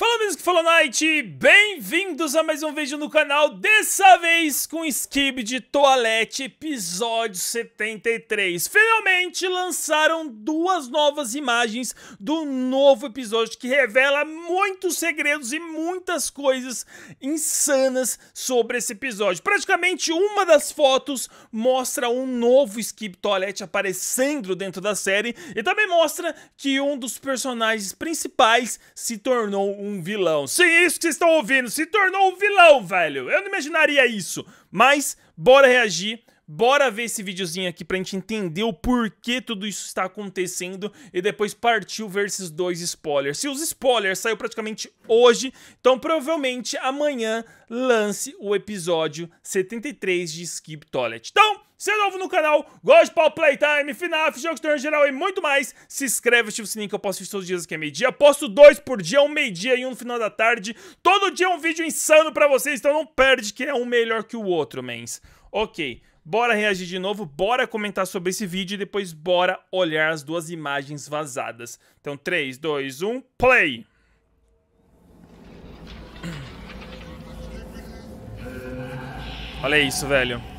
F- amigos que falou night, bem-vindos a mais um vídeo no canal, dessa vez com Skib de Toalete, episódio 73. Finalmente lançaram duas novas imagens do novo episódio que revela muitos segredos e muitas coisas insanas sobre esse episódio. Praticamente uma das fotos mostra um novo Skib Toalete aparecendo dentro da série e também mostra que um dos personagens principais se tornou um vilão. Sim, isso que vocês estão ouvindo, se tornou um vilão, velho. Eu não imaginaria isso. Mas, bora reagir. Bora ver esse videozinho aqui pra gente entender o porquê tudo isso está acontecendo e depois partiu versus dois spoilers. Se os spoilers saiu praticamente hoje, então provavelmente amanhã lance o episódio 73 de Skip Toilet. Então, se é novo no canal, gosta de pau playtime, FNAF, jogos de em geral e muito mais, se inscreve, ativa o sininho que eu posto todos os dias aqui é meio-dia. Posto dois por dia, um meio-dia e um no final da tarde. Todo dia é um vídeo insano pra vocês, então não perde que é um melhor que o outro, mens. Ok, bora reagir de novo, bora comentar sobre esse vídeo e depois bora olhar as duas imagens vazadas. Então 3, 2, 1, play! Olha isso, velho.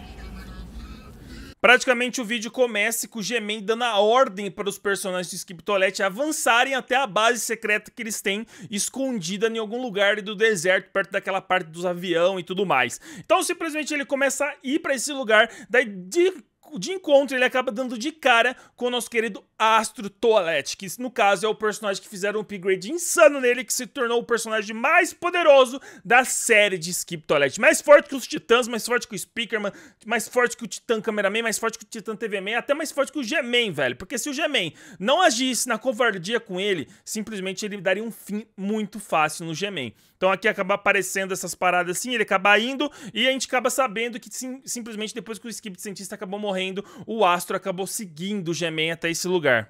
Praticamente o vídeo começa com o Gemen dando a ordem para os personagens de Skip Skiptolete avançarem até a base secreta que eles têm escondida em algum lugar do deserto, perto daquela parte dos aviões e tudo mais. Então simplesmente ele começa a ir para esse lugar, daí de de encontro, ele acaba dando de cara com o nosso querido Astro Toilette, que no caso é o personagem que fizeram um upgrade insano nele, que se tornou o personagem mais poderoso da série de Skip Toilette. Mais forte que os Titãs, mais forte que o Speakerman, mais forte que o Titã Cameraman, mais forte que o Titã TV TVman, até mais forte que o G-Man, velho. Porque se o G-Man não agisse na covardia com ele, simplesmente ele daria um fim muito fácil no G-Man. Então aqui acaba aparecendo essas paradas assim, ele acaba indo e a gente acaba sabendo que sim, simplesmente depois que o Skip Cientista acabou morrendo, morrendo, o astro acabou seguindo o g até esse lugar.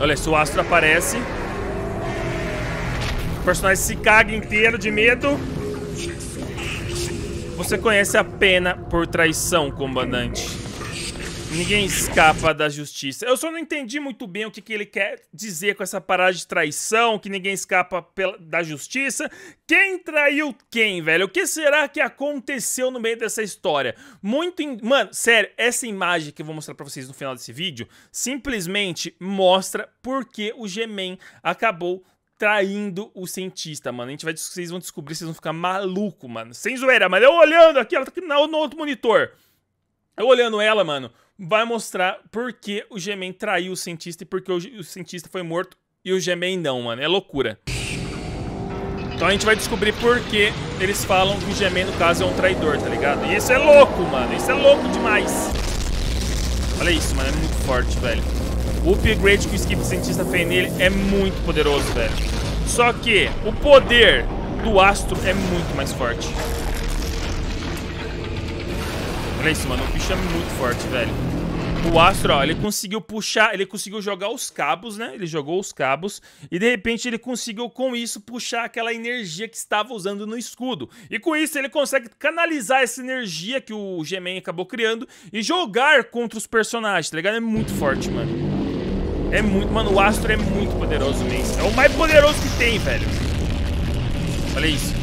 Olha, se o astro aparece... O personagem se caga inteiro de medo. Você conhece a pena por traição, comandante. Ninguém escapa da justiça. Eu só não entendi muito bem o que, que ele quer dizer com essa parada de traição, que ninguém escapa pela, da justiça. Quem traiu quem, velho? O que será que aconteceu no meio dessa história? Muito. In... Mano, sério, essa imagem que eu vou mostrar pra vocês no final desse vídeo simplesmente mostra porque o G-Man acabou traindo o cientista, mano. A gente vai, vocês vão descobrir, vocês vão ficar maluco, mano. Sem zoeira, mas eu olhando aqui, ela tá aqui no outro monitor. Eu olhando ela, mano vai mostrar por que o Gemen traiu o cientista e por que o, o cientista foi morto e o Gemen não, mano. É loucura. Então a gente vai descobrir por que eles falam que o Gemen no caso, é um traidor, tá ligado? E isso é louco, mano. Isso é louco demais. Olha isso, mano. É muito forte, velho. O upgrade que o Skip Cientista fez nele é muito poderoso, velho. Só que o poder do Astro é muito mais forte. Olha isso, mano. O bicho é muito forte, velho. O Astro, ó, ele conseguiu puxar, ele conseguiu jogar os cabos, né? Ele jogou os cabos e de repente ele conseguiu com isso puxar aquela energia que estava usando no escudo. E com isso ele consegue canalizar essa energia que o G-Man acabou criando e jogar contra os personagens, tá ligado? É muito forte, mano. É muito, mano, o Astro é muito poderoso mesmo. É o mais poderoso que tem, velho. Olha isso.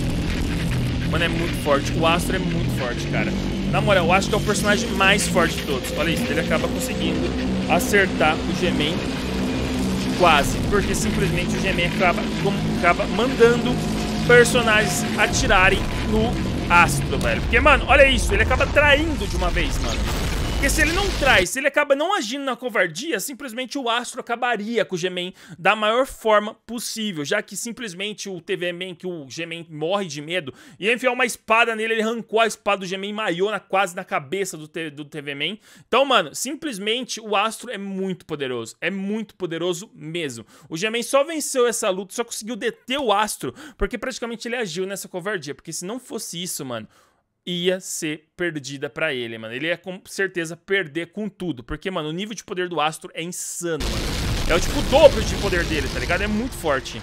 Mano, é muito forte. O Astro é muito forte, cara. Na moral, eu acho que é o personagem mais forte de todos. Olha isso, ele acaba conseguindo acertar o g quase, porque simplesmente o g acaba, acaba mandando personagens atirarem no ácido, velho. Porque, mano, olha isso, ele acaba traindo de uma vez, mano. Porque se ele não traz, se ele acaba não agindo na covardia, simplesmente o Astro acabaria com o G-Man da maior forma possível, já que simplesmente o TV-Man, que o G-Man morre de medo, ia enfiar uma espada nele, ele arrancou a espada do G-Man e maiou na, quase na cabeça do, do TV-Man. Então, mano, simplesmente o Astro é muito poderoso, é muito poderoso mesmo. O G-Man só venceu essa luta, só conseguiu deter o Astro, porque praticamente ele agiu nessa covardia, porque se não fosse isso, mano, ia ser perdida para ele, mano. Ele ia com certeza perder com tudo, porque, mano, o nível de poder do Astro é insano, mano. É o tipo dobro de poder dele, tá ligado? É muito forte.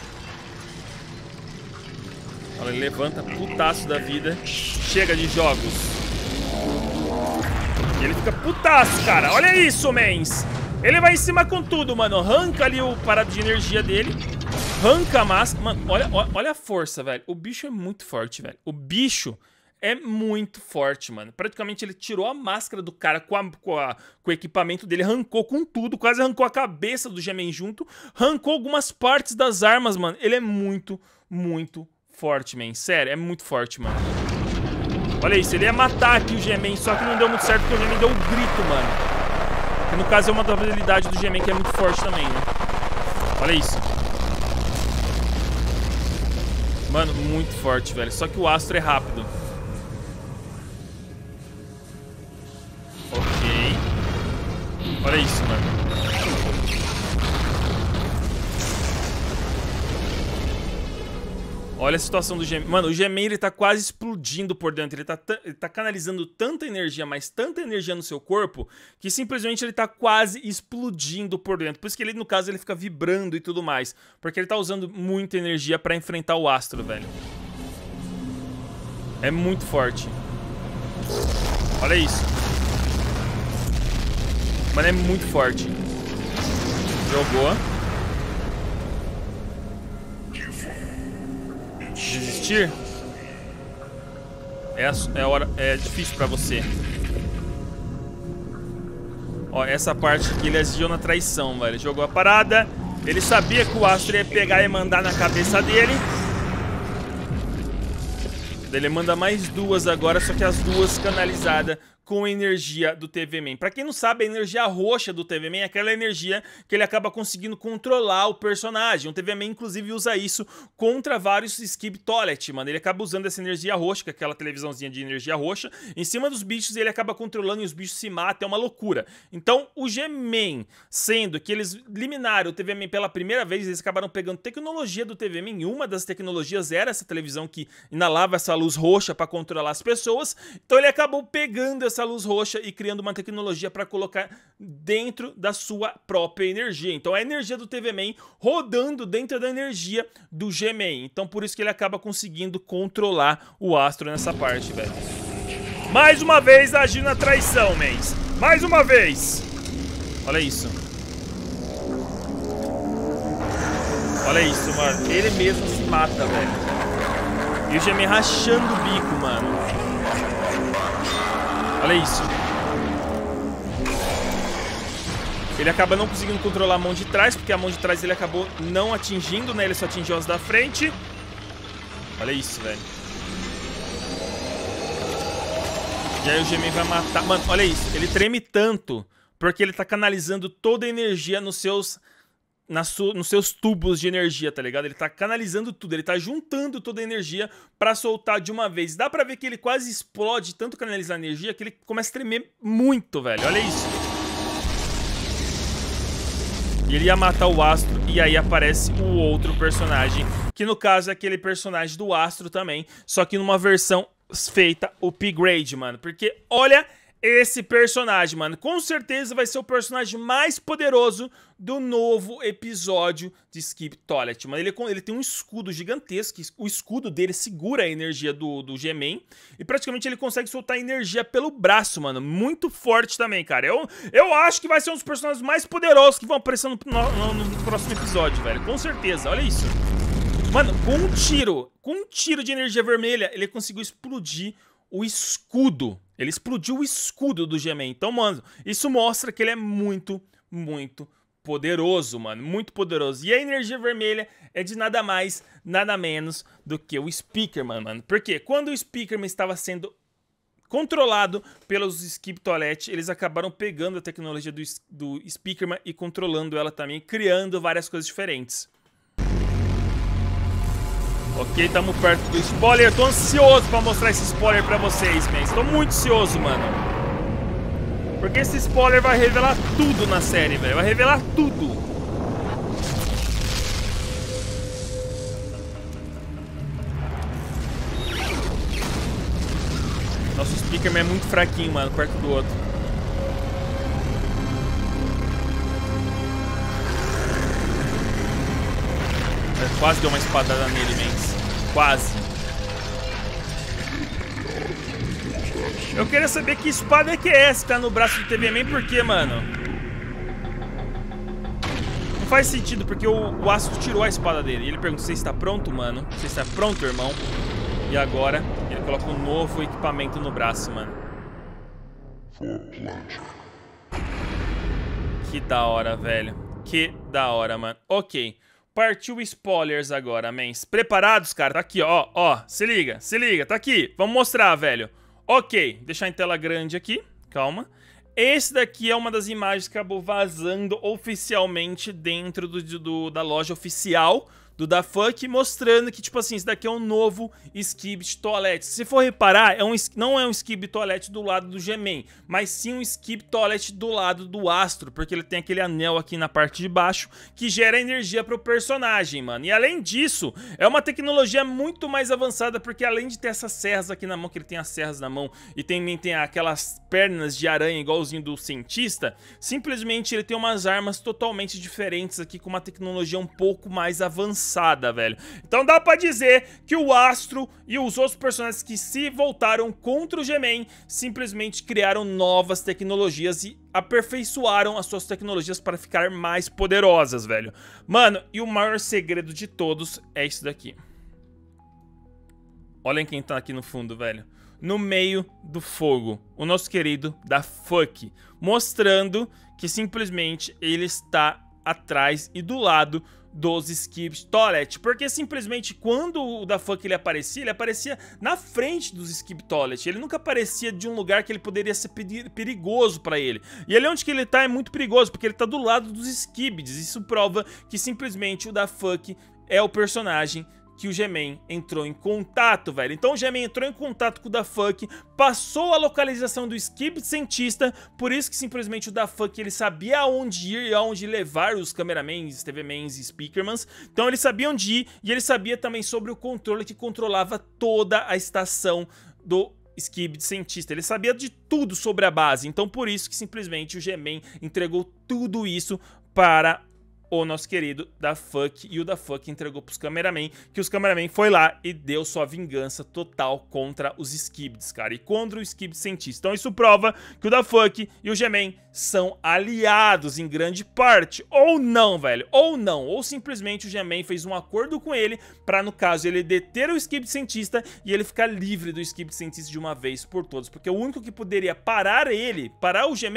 Olha, ele levanta putaço da vida. Chega de jogos. E ele fica putaço, cara. Olha isso, mens. Ele vai em cima com tudo, mano. Arranca ali o parado de energia dele. Arranca a máscara. Mano, olha, olha a força, velho. O bicho é muito forte, velho. O bicho é muito forte, mano. Praticamente ele tirou a máscara do cara com, a, com, a, com o equipamento dele, arrancou com tudo, quase arrancou a cabeça do Gemen junto, arrancou algumas partes das armas, mano. Ele é muito, muito forte, man. Sério, é muito forte, mano. Olha isso, ele ia matar aqui o Gemen, só que não deu muito certo porque o Gemen deu um grito, mano. Que no caso é uma habilidade do Gemen que é muito forte também, né? Olha isso. Mano, muito forte, velho. Só que o Astro é rápido. Olha isso, mano. Olha a situação do Gemini. Mano, o Gemini ele tá quase explodindo por dentro. Ele tá, ele tá canalizando tanta energia, mas tanta energia no seu corpo, que simplesmente ele tá quase explodindo por dentro. Por isso que ele, no caso, ele fica vibrando e tudo mais. Porque ele tá usando muita energia para enfrentar o astro, velho. É muito forte. Olha isso. Mano, é muito forte. Jogou. Desistir? É, é, hora, é difícil pra você. Ó, essa parte que ele agiu na traição, velho. Jogou a parada. Ele sabia que o Astro ia pegar e mandar na cabeça dele. Ele manda mais duas agora, só que as duas canalizadas com a energia do TV Man. Pra quem não sabe, a energia roxa do TV Man é aquela energia que ele acaba conseguindo controlar o personagem. O TV Man, inclusive, usa isso contra vários Skip Toilet, mano. Ele acaba usando essa energia roxa, que é aquela televisãozinha de energia roxa, em cima dos bichos ele acaba controlando e os bichos se matam. É uma loucura. Então, o G-Man, sendo que eles eliminaram o TV Man pela primeira vez, eles acabaram pegando tecnologia do TV Man. Uma das tecnologias era essa televisão que inalava essa luz roxa para controlar as pessoas. Então, ele acabou pegando essa essa luz roxa e criando uma tecnologia para colocar dentro da sua própria energia. Então é a energia do TV Man rodando dentro da energia do G-Man. Então por isso que ele acaba conseguindo controlar o astro nessa parte, velho. Mais uma vez agindo a traição, mens. Mais uma vez. Olha isso. Olha isso, mano. Ele mesmo se mata, velho. E o G-Man rachando o bico, mano. Olha isso. Ele acaba não conseguindo controlar a mão de trás, porque a mão de trás ele acabou não atingindo, né? Ele só atingiu as da frente. Olha isso, velho. E aí o Gemin vai matar... Mano, olha isso. Ele treme tanto, porque ele tá canalizando toda a energia nos seus su, nos seus tubos de energia, tá ligado? Ele tá canalizando tudo, ele tá juntando toda a energia para soltar de uma vez. Dá pra ver que ele quase explode tanto canalizar energia que ele começa a tremer muito, velho. Olha isso. E ele ia matar o astro e aí aparece o outro personagem, que no caso é aquele personagem do astro também, só que numa versão feita upgrade, mano. Porque olha esse personagem, mano. Com certeza vai ser o personagem mais poderoso do novo episódio de Skip Toilet, mano. Ele, é ele tem um escudo gigantesco, o escudo dele segura a energia do, do G-Man, e praticamente ele consegue soltar energia pelo braço, mano. Muito forte também, cara. Eu, eu acho que vai ser um dos personagens mais poderosos que vão aparecer no, no, no próximo episódio, velho. Com certeza, olha isso. Mano, com um tiro, com um tiro de energia vermelha, ele conseguiu explodir o escudo ele explodiu o escudo do g Então, mano, isso mostra que ele é muito, muito poderoso, mano. Muito poderoso. E a energia vermelha é de nada mais, nada menos do que o Speakerman, mano. Porque quando o Speakerman estava sendo controlado pelos Skip Toilet, eles acabaram pegando a tecnologia do, do Speakerman e controlando ela também, criando várias coisas diferentes. Ok, estamos perto do spoiler. Estou ansioso para mostrar esse spoiler para vocês, man. Estou muito ansioso, mano. Porque esse spoiler vai revelar tudo na série, velho. Vai revelar tudo. Nosso speaker é muito fraquinho, mano, perto do outro. É, quase deu uma espadada nele, man. Quase. Eu queria saber que espada é que é essa que tá no braço do TV Man, por quê, mano? Não faz sentido, porque o, o tirou a espada dele. E ele pergunta, você está pronto, mano? Você está pronto, irmão? E agora ele coloca um novo equipamento no braço, mano. Que da hora, velho. Que da hora, mano. Ok. Partiu spoilers agora, mens. Preparados, cara? Tá aqui, ó, ó. Se liga, se liga, tá aqui. Vamos mostrar, velho. Ok, deixar em tela grande aqui. Calma. Esse daqui é uma das imagens que acabou vazando oficialmente dentro do, do da loja oficial do Da Funk, mostrando que, tipo assim, esse daqui é um novo skib de toalete. Se for reparar, é um, não é um skib toalete do lado do Gemen, mas sim um skib toalete do lado do Astro, porque ele tem aquele anel aqui na parte de baixo que gera energia pro personagem, mano. E além disso, é uma tecnologia muito mais avançada, porque além de ter essas serras aqui na mão, que ele tem as serras na mão e também tem aquelas pernas de aranha igualzinho do cientista, simplesmente ele tem umas armas totalmente diferentes aqui com uma tecnologia um pouco mais avançada velho. Então dá pra dizer que o Astro e os outros personagens que se voltaram contra o G-Man simplesmente criaram novas tecnologias e aperfeiçoaram as suas tecnologias para ficar mais poderosas, velho. Mano, e o maior segredo de todos é isso daqui. Olhem quem tá aqui no fundo, velho. No meio do fogo, o nosso querido da Fuck, mostrando que simplesmente ele está atrás e do lado dos Skips Toilet, porque simplesmente quando o da Funk ele aparecia, ele aparecia na frente dos Skip Toilet, ele nunca aparecia de um lugar que ele poderia ser perigoso para ele. E ele é onde que ele tá é muito perigoso, porque ele tá do lado dos Skibs, isso prova que simplesmente o da Funk é o personagem que o g entrou em contato, velho. Então o g entrou em contato com o DaFuck, passou a localização do Skip Cientista, por isso que simplesmente o DaFuck ele sabia aonde ir e aonde levar os cameramans, TVmans e speakermans. Então ele sabia onde ir e ele sabia também sobre o controle que controlava toda a estação do Skib de cientista. Ele sabia de tudo sobre a base, então por isso que simplesmente o g entregou tudo isso para o nosso querido da Fuck e o da Fuck entregou pros cameraman, que os cameraman foi lá e deu sua vingança total contra os Skibds, cara, e contra o Skibd cientista. Então isso prova que o da Fuck e o g são aliados em grande parte, ou não, velho, ou não, ou simplesmente o g fez um acordo com ele para no caso ele deter o Skibd cientista e ele ficar livre do Skibd cientista de uma vez por todas, porque o único que poderia parar ele, parar o g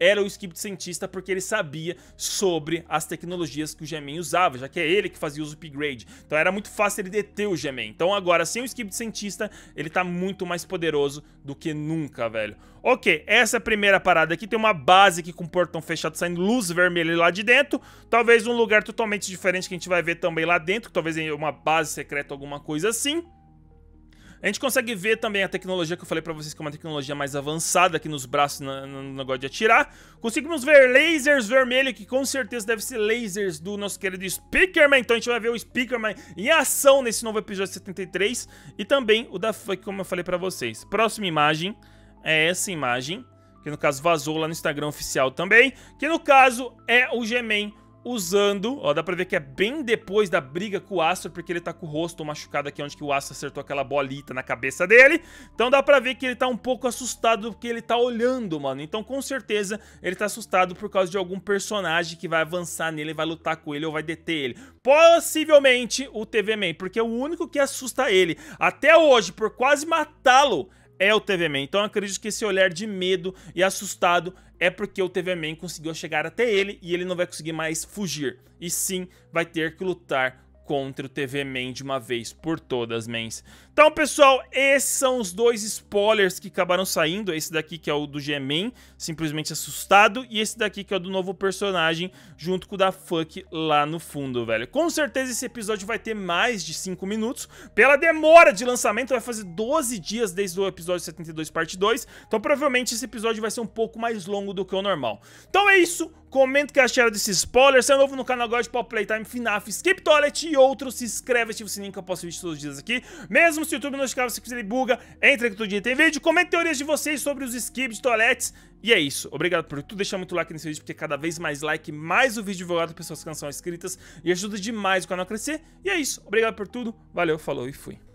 era o Skibd cientista porque ele sabia sobre as tecnologias tecnologias que o G-Man usava, já que é ele que fazia os upgrades. Então era muito fácil ele deter o G-Man. Então agora, sem o skip de cientista, ele tá muito mais poderoso do que nunca, velho. Ok, essa é a primeira parada aqui. Tem uma base aqui com o portão fechado, saindo luz vermelha lá de dentro. Talvez um lugar totalmente diferente que a gente vai ver também lá dentro. Talvez é uma base secreta, alguma coisa assim. A gente consegue ver também a tecnologia que eu falei pra vocês, que é uma tecnologia mais avançada aqui nos braços, no, no negócio de atirar. Conseguimos ver lasers vermelhos que com certeza deve ser lasers do nosso querido Speakerman. Então a gente vai ver o Speakerman em ação nesse novo episódio 73. E também o da Funk, como eu falei pra vocês. Próxima imagem é essa imagem, que no caso vazou lá no Instagram oficial também. Que no caso é o G-Man usando, ó, dá pra ver que é bem depois da briga com o Astor, porque ele tá com o rosto machucado aqui, onde que o Astor acertou aquela bolita na cabeça dele, então dá pra ver que ele tá um pouco assustado porque ele tá olhando, mano, então com certeza ele tá assustado por causa de algum personagem que vai avançar nele, vai lutar com ele ou vai deter ele, possivelmente o TV Man, porque é o único que assusta ele, até hoje, por quase matá-lo, é o TV Man. Então eu acredito que esse olhar de medo e assustado é porque o TV Man conseguiu chegar até ele e ele não vai conseguir mais fugir. E sim, vai ter que lutar contra o TV Man de uma vez por todas, mens. Então, pessoal, esses são os dois spoilers que acabaram saindo. Esse daqui que é o do G-Man, simplesmente assustado, e esse daqui que é o do novo personagem, junto com o da Fuck lá no fundo, velho. Com certeza esse episódio vai ter mais de 5 minutos. Pela demora de lançamento, vai fazer 12 dias desde o episódio 72, parte 2. Então, provavelmente, esse episódio vai ser um pouco mais longo do que o normal. Então é isso. Comenta o que acharam desse spoiler. Se é novo no canal, agora de Pop Playtime, FNAF, Skip Toilet outro Se inscreve, ativa o sininho que eu posto vídeos todos os dias aqui. Mesmo se o YouTube não te se quiser buga, entra aqui todo dia tem vídeo. Comenta teorias de vocês sobre os skips de toaletes. E é isso. Obrigado por tudo. Deixa muito like nesse vídeo, porque cada vez mais like, mais o vídeo divulgado para pessoas que não são inscritas. E ajuda demais o canal a crescer. E é isso. Obrigado por tudo. Valeu, falou e fui.